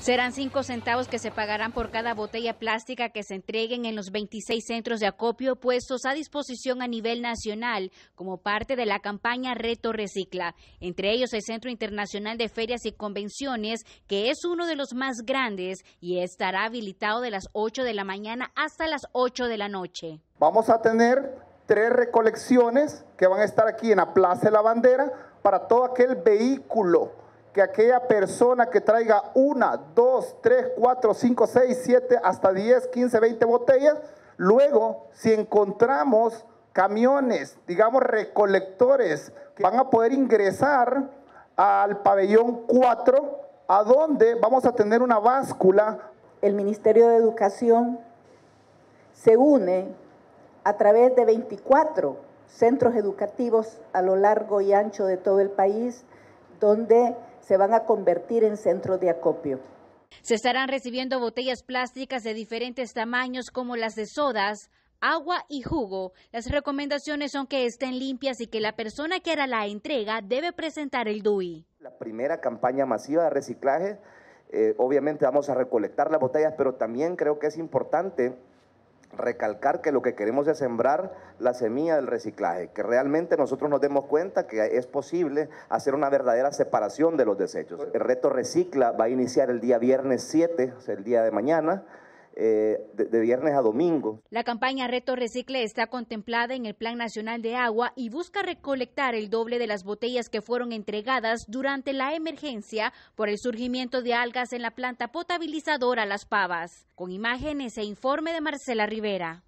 Serán cinco centavos que se pagarán por cada botella plástica que se entreguen en los 26 centros de acopio puestos a disposición a nivel nacional como parte de la campaña Reto Recicla. Entre ellos el Centro Internacional de Ferias y Convenciones, que es uno de los más grandes y estará habilitado de las 8 de la mañana hasta las 8 de la noche. Vamos a tener tres recolecciones que van a estar aquí en la Plaza de la Bandera para todo aquel vehículo que aquella persona que traiga una, dos, tres, cuatro, cinco, seis, siete, hasta diez, quince, veinte botellas, luego si encontramos camiones, digamos recolectores, que van a poder ingresar al pabellón 4, a donde vamos a tener una báscula. El Ministerio de Educación se une a través de 24 centros educativos a lo largo y ancho de todo el país, donde se van a convertir en centro de acopio. Se estarán recibiendo botellas plásticas de diferentes tamaños como las de sodas, agua y jugo. Las recomendaciones son que estén limpias y que la persona que hará la entrega debe presentar el DUI. La primera campaña masiva de reciclaje, eh, obviamente vamos a recolectar las botellas, pero también creo que es importante recalcar que lo que queremos es sembrar la semilla del reciclaje, que realmente nosotros nos demos cuenta que es posible hacer una verdadera separación de los desechos. El reto Recicla va a iniciar el día viernes 7, o el día de mañana. Eh, de, de, viernes a domingo. La campaña Reto Recicle está contemplada en el Plan Nacional de Agua y busca recolectar el doble de las botellas que fueron entregadas durante la emergencia por el surgimiento de algas en la planta potabilizadora Las Pavas. Con imágenes e informe de Marcela Rivera.